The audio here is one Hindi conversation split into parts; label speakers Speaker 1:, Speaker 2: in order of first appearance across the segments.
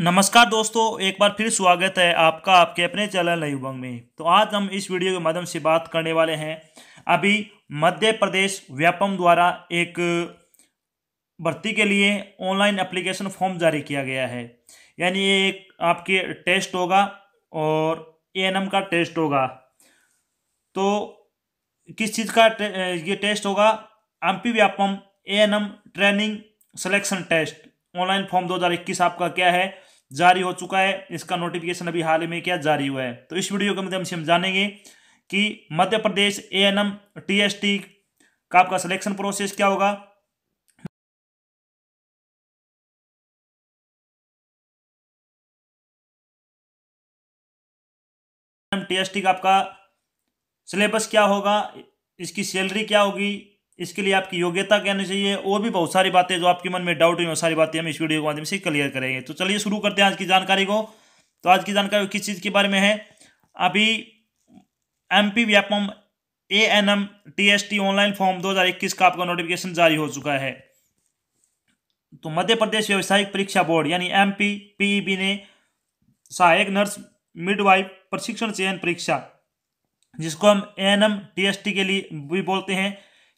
Speaker 1: नमस्कार दोस्तों एक बार फिर स्वागत है आपका आपके अपने चैनल नई उमंग में तो आज हम इस वीडियो के माध्यम से बात करने वाले हैं अभी मध्य प्रदेश व्यापम द्वारा एक भर्ती के लिए ऑनलाइन एप्लीकेशन फॉर्म जारी किया गया है यानी ये एक आपके टेस्ट होगा और ए का टेस्ट होगा तो किस चीज़ का टे, ये टेस्ट होगा M P Vyapam A training selection test online form 2021 आपका क्या है जारी हो चुका है इसका नोटिफिकेशन अभी हाल ही में क्या जारी हुआ है तो इस वीडियो के माध्यम से हम जानेंगे कि Madhya Pradesh A N M T S T का आपका सिलेक्शन प्रोसेस क्या होगा टी एस टी का आपका सिलेबस क्या होगा इसकी सैलरी क्या होगी इसके लिए आपकी योग्यता क्या होनी चाहिए और भी बहुत सारी बातें जो आपके मन में डाउट हुई वो सारी बातें हम इस वीडियो के माध्यम से क्लियर करेंगे तो चलिए शुरू करते हैं आज की जानकारी को तो आज की जानकारी किस चीज़ के बारे में है अभी M P Vyapam A N M T S T online form 2021 का आपका नोटिफिकेशन जारी हो चुका है तो मध्य प्रदेश व्यावसायिक परीक्षा बोर्ड यानी एम पी पीईबी ने सहायक नर्स मिडवाइफ प्रशिक्षण चयन परीक्षा जिसको हम A N M T S T के लिए भी बोलते हैं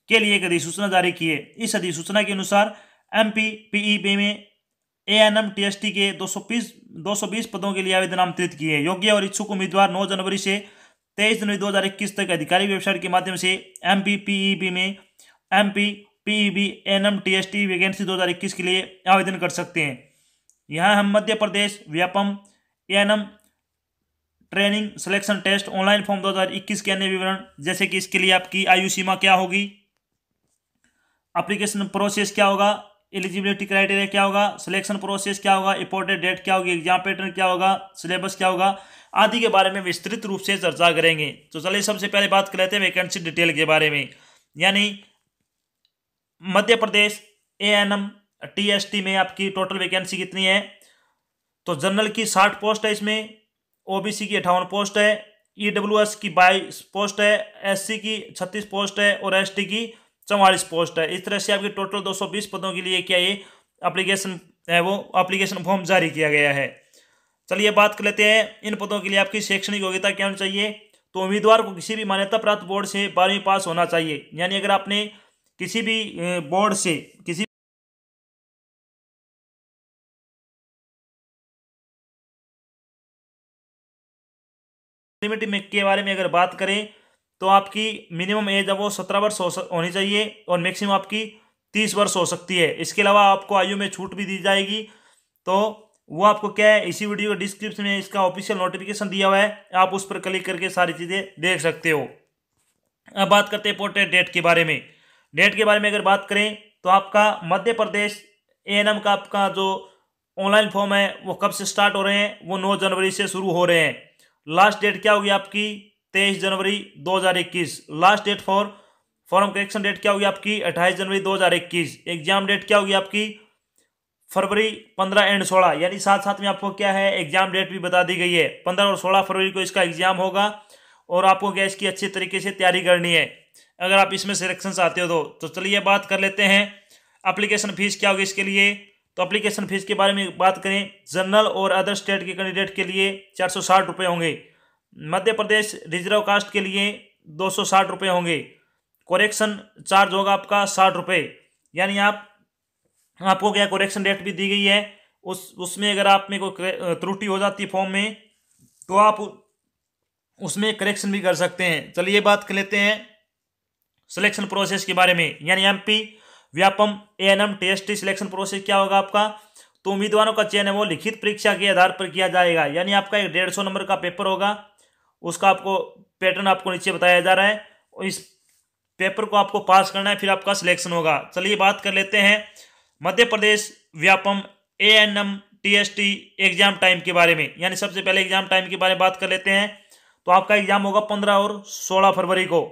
Speaker 1: के लिए एक अधिसूचना जारी की है इस अधिसूचना के अनुसार एम पी पीईबी में A N M T S T के दो सौ बीस पदों के लिए आवेदन आमंत्रित किए हैं योग्य और इच्छुक उम्मीदवार नौ जनवरी से तेईस जनवरी दो हजार इक्कीस तक आधिकारिक वेबसाइट के माध्यम से एम पी पीईबी में M P PEB N M T S T vacancy दो हजार इक्कीस के लिए आवेदन कर सकते हैं यहाँ हम Madhya Pradesh Vyapam N M training selection test online form 2021 के अन्य विवरण जैसे कि इसके लिए आपकी आयु सीमा क्या होगी अप्लीकेशन प्रोसेस क्या होगा एलिजिबिलिटी क्राइटेरिया क्या होगा सिलेक्शन प्रोसेस क्या होगा इंपोर्टेड डेट क्या होगी एग्जाम पैटर्न क्या होगा सिलेबस क्या होगा आदि के बारे में विस्तृत रूप से चर्चा करेंगे तो चलिए सबसे पहले बात कर लेते हैं वैकेंसी डिटेल के बारे में यानी Madhya Pradesh A N M T S T में आपकी टोटल वैकेंसी कितनी है तो जनरल की साठ पोस्ट है इसमें सी की अठावन पोस्ट है एस e की बाईस पोस्ट है सी की छत्तीस पोस्ट है और टी की चौवालीस पोस्ट है इस तरह से आपके टोटल 220 पदों के लिए क्या ये अप्लीकेशन है वो अप्लीकेशन फॉर्म जारी किया गया है चलिए बात कर लेते हैं इन पदों के लिए आपकी शैक्षणिक योग्यता क्या होनी चाहिए तो उम्मीदवार को किसी भी मान्यता प्राप्त बोर्ड से बारहवीं पास होना चाहिए यानी अगर आपने किसी भी बोर्ड से किसी में के बारे में अगर बात करें तो आपकी मिनिमम एज अब वो सत्रह वर्ष हो सक होनी चाहिए और मैक्सिमम आपकी तीस वर्ष हो सकती है इसके अलावा आपको आयु में छूट भी दी जाएगी तो वो आपको क्या है इसी वीडियो के डिस्क्रिप्शन में इसका ऑफिशियल नोटिफिकेशन दिया हुआ है आप उस पर क्लिक करके सारी चीज़ें देख सकते हो अब बात करते हैं पोर्टेड डेट के बारे में डेट के बारे में अगर बात करें तो आपका मध्य प्रदेश ए का आपका जो ऑनलाइन फॉर्म है वो कब से स्टार्ट हो रहे हैं वो नौ जनवरी से शुरू हो रहे हैं लास्ट डेट क्या होगी आपकी तेईस जनवरी 2021 last date for form correction date क्या होगी आपकी अट्ठाईस जनवरी 2021 एग्जाम डेट क्या होगी आपकी फरवरी 15 एंड 16 यानी साथ साथ में आपको क्या है एग्जाम डेट भी बता दी गई है 15 और 16 फरवरी को इसका एग्जाम होगा और आपको क्या इसकी अच्छे तरीके से तैयारी करनी है अगर आप इसमें सिलेक्शन चाहते हो तो, तो चलिए बात कर लेते हैं अप्लीकेशन फीस क्या होगी इसके लिए तो अप्लीकेशन फीस के बारे में बात करें जनरल और अदर स्टेट के कैंडिडेट के लिए चार होंगे मध्य प्रदेश रिजर्व कास्ट के लिए दो सौ साठ होंगे कोरेक्शन चार्ज होगा आपका साठ रुपये यानी आप आपको क्या कोरेक्शन रेट भी दी गई है उस उसमें अगर आप में कोई त्रुटि हो जाती है फॉर्म में तो आप उसमें करेक्शन भी कर सकते हैं चलिए बात कर लेते हैं सिलेक्शन प्रोसेस के बारे में यानी M P Vyapam A N M T S T selection process क्या होगा आपका तो उम्मीदवारों का चयन है वो लिखित परीक्षा के आधार पर किया जाएगा यानी आपका एक डेढ़ सौ नंबर का पेपर होगा उसका आपको पैटर्न आपको नीचे बताया जा रहा है और इस पेपर को आपको पास करना है फिर आपका सिलेक्शन होगा चलिए बात कर लेते हैं Madhya Pradesh Vyapam A N M T S T exam time के बारे में यानी सबसे पहले एग्जाम टाइम के बारे में बात कर लेते हैं तो आपका एग्जाम होगा पंद्रह और सोलह फरवरी को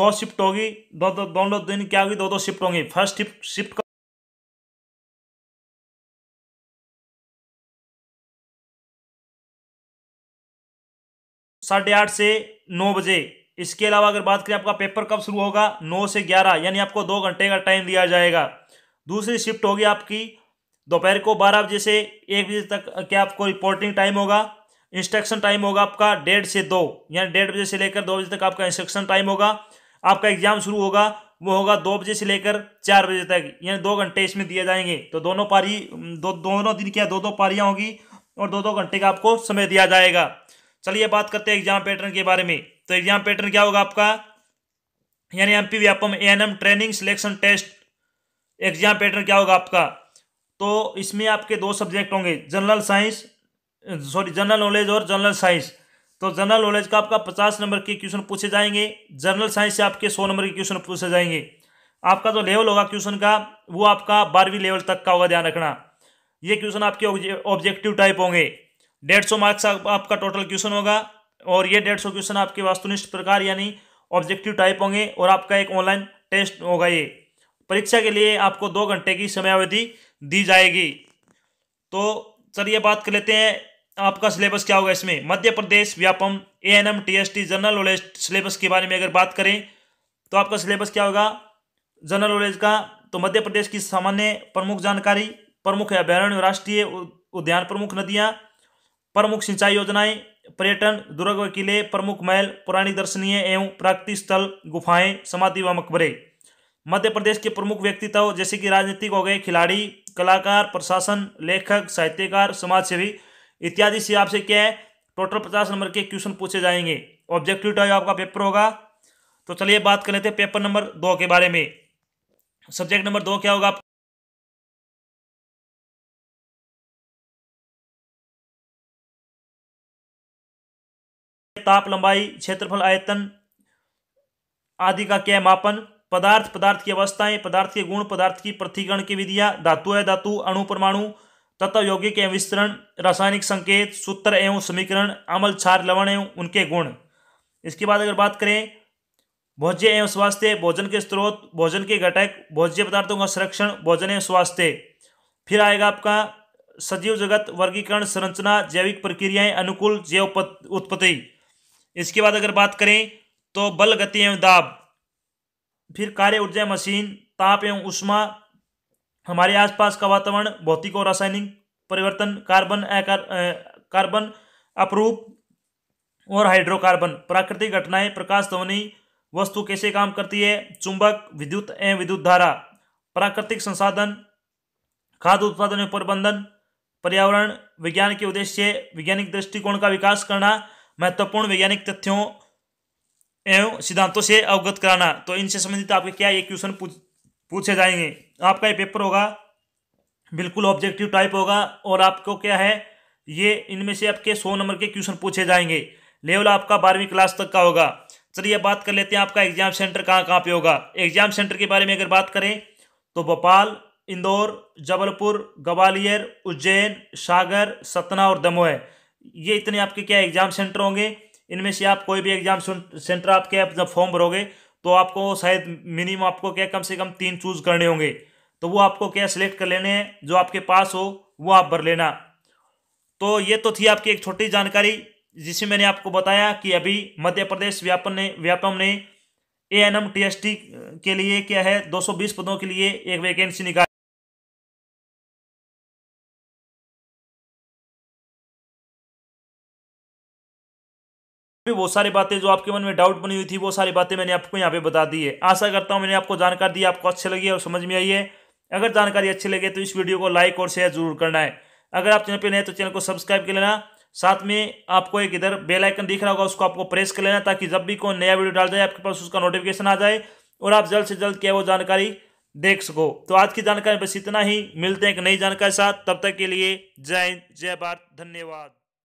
Speaker 1: दो शिफ्ट होगी दो दो दोनों दिन क्या होगी दो दो शिफ्ट होंगी फर्स्ट शिफ्ट शिफ्ट साढ़े आठ से नौ बजे इसके अलावा अगर बात करें आपका पेपर कब शुरू होगा नौ से ग्यारह यानी आपको दो घंटे का टाइम दिया जाएगा दूसरी शिफ्ट होगी आपकी दोपहर को बारह बजे से एक बजे तक क्या आपको रिपोर्टिंग टाइम होगा इंस्ट्रक्शन टाइम होगा आपका डेढ़ से दो यानी डेढ़ बजे से लेकर दो बजे तक आपका इंस्ट्रक्शन टाइम होगा आपका एग्जाम शुरू होगा वो होगा दो बजे से लेकर चार बजे तक यानी दो घंटे इसमें दिए जाएंगे तो दोनों पारी दो दोनों दिन क्या दो दो पारियाँ होगी और दो दो घंटे का आपको समय दिया जाएगा चलिए बात करते हैं एग्जाम पैटर्न के बारे में तो एग्जाम पैटर्न क्या होगा आपका यानी M P Vyapam A N M training selection test exam pattern क्या होगा आपका तो इसमें आपके दो सब्जेक्ट होंगे general science sorry general knowledge और जनरल साइंस तो जनरल नॉलेज का आपका पचास नंबर के क्वेश्चन पूछे जाएंगे जनरल साइंस से आपके सौ नंबर के क्वेश्चन पूछे जाएंगे आपका जो लेवल होगा क्वेश्चन का वो आपका बारहवीं लेवल तक का होगा ध्यान रखना ये क्वेश्चन आपके ऑब्जेक्टिव टाइप होंगे डेढ़ सौ मार्क्स आपका टोटल क्वेश्चन होगा और ये डेढ़ सौ क्वेश्चन आपके वास्तुनिष्ठ प्रकार यानी ऑब्जेक्टिव टाइप होंगे और आपका एक ऑनलाइन टेस्ट होगा ये परीक्षा के लिए आपको दो घंटे की समयावधि दी जाएगी तो चलिए बात कर लेते हैं आपका सिलेबस क्या होगा इसमें Madhya Pradesh Vyapam A N M T S T general knowledge syllabus के बारे में अगर बात करें तो आपका सिलेबस क्या होगा जनरल नॉलेज का तो मध्य प्रदेश की सामान्य प्रमुख जानकारी प्रमुख अभ्यारण्य राष्ट्रीय उद्यान प्रमुख नदियाँ प्रमुख सिंचाई योजनाएं पर्यटन दुर्ग किले प्रमुख महल पुरानी दर्शनीय एवं प्राकृतिक स्थल गुफाएं समाधि व मकबरे मध्य प्रदेश के प्रमुख व्यक्तित्व जैसे कि राजनीतिक हो गए खिलाड़ी कलाकार प्रशासन लेखक साहित्यकार समाजसेवी इत्यादि से आपसे क्या है टोटल पचास नंबर के क्वेश्चन पूछे जाएंगे ऑब्जेक्टिव टाइप आपका पेपर होगा तो चलिए बात कर लेते हैं पेपर नंबर दो के बारे में सब्जेक्ट नंबर दो क्या होगा ताप लंबाई क्षेत्रफल आयतन आदि का क्या मापन पदार्थ पदार्थ की अवस्थाएं पदार्थ के गुण पदार्थ की प्रतिकरण की विधियां धातु है धातु अणु परमाणु तत्व यौगिक एवं विस्तरण रासायनिक संकेत सूत्र एवं समीकरण अमल छार लवण एवं उनके गुण इसके बाद अगर बात करें भोज्य एवं स्वास्थ्य भोजन के स्रोत भोजन के घटक भोज्य पदार्थों का संरक्षण भोजन एवं स्वास्थ्य फिर आएगा आपका सजीव जगत वर्गीकरण संरचना जैविक प्रक्रियाएं अनुकूल जैव उत्पत्ति इसके बाद अगर बात करें तो बल गति एवं दाब फिर कार्य ऊर्जा मशीन ताप एवं उष्मा हमारे आसपास का वातावरण भौतिक और रासायनिक परिवर्तन कार्बन आकार कार्बन अपरूप और हाइड्रोकार्बन प्राकृतिक घटनाएं प्रकाश ध्वनि वस्तु कैसे काम करती है चुंबक विद्युत एवं विद्युत धारा प्राकृतिक संसाधन खाद्य उत्पादन एवं प्रबंधन पर्यावरण विज्ञान के उद्देश्य वैज्ञानिक दृष्टिकोण का विकास करना महत्वपूर्ण वैज्ञानिक तथ्यों एवं सिद्धांतों से अवगत कराना तो इनसे संबंधित आपके क्या ये क्वेश्चन पूछे जाएंगे आपका ये पेपर होगा बिल्कुल ऑब्जेक्टिव टाइप होगा और आपको क्या है ये इनमें से आपके सौ नंबर के क्वेश्चन पूछे जाएंगे लेवल आपका बारहवीं क्लास तक का होगा चलिए बात कर लेते हैं आपका एग्जाम सेंटर कहाँ कहाँ पे होगा एग्जाम सेंटर के बारे में अगर बात करें तो भोपाल इंदौर जबलपुर ग्वालियर उज्जैन सागर सतना और दमोह ये इतने आपके क्या एग्ज़ाम सेंटर होंगे इनमें से आप कोई भी एग्ज़ाम सेंटर आपके आप जब फॉर्म भरोगे तो आपको शायद मिनिमम आपको क्या कम से कम तीन चूज़ करने होंगे तो वो आपको क्या सिलेक्ट कर लेने हैं जो आपके पास हो वो आप भर लेना तो ये तो थी आपकी एक छोटी जानकारी जिसे मैंने आपको बताया कि अभी मध्य प्रदेश व्यापन ने व्यापम ने A N M T S T के लिए क्या है दो पदों के लिए एक वैकेंसी निकाली भी बहुत सारी बातें जो आपके मन में डाउट बनी हुई थी वो सारी बातें मैंने आपको यहाँ पे बता दी है आशा करता हूँ मैंने आपको जानकारी दी आपको अच्छी लगी और समझ में आई है अगर जानकारी अच्छी लगे तो इस वीडियो को लाइक और शेयर जरूर करना है अगर आप चैनल पर नए तो चैनल को सब्सक्राइब कर लेना साथ में आपको एक इधर बेल आइकन दिख रहा होगा उसको आपको प्रेस कर लेना ताकि जब भी कोई नया वीडियो डाल जाए आपके पास उसका नोटिफिकेशन आ जाए और आप जल्द से जल्द क्या वो जानकारी देख सको तो आज की जानकारी बस इतना ही मिलते हैं एक नई जानकारी साथ तब तक के लिए जय हिंद जय भारत धन्यवाद